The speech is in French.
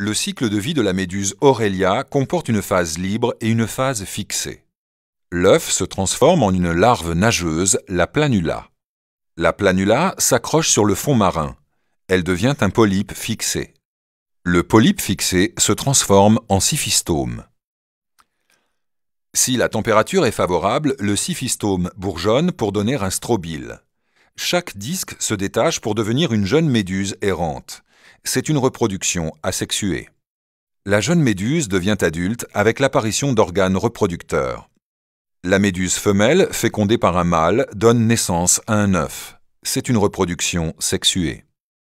Le cycle de vie de la méduse Aurelia comporte une phase libre et une phase fixée. L'œuf se transforme en une larve nageuse, la planula. La planula s'accroche sur le fond marin. Elle devient un polype fixé. Le polype fixé se transforme en syphistome. Si la température est favorable, le syphistome bourgeonne pour donner un strobile. Chaque disque se détache pour devenir une jeune méduse errante c'est une reproduction asexuée. La jeune méduse devient adulte avec l'apparition d'organes reproducteurs. La méduse femelle, fécondée par un mâle, donne naissance à un œuf. C'est une reproduction sexuée.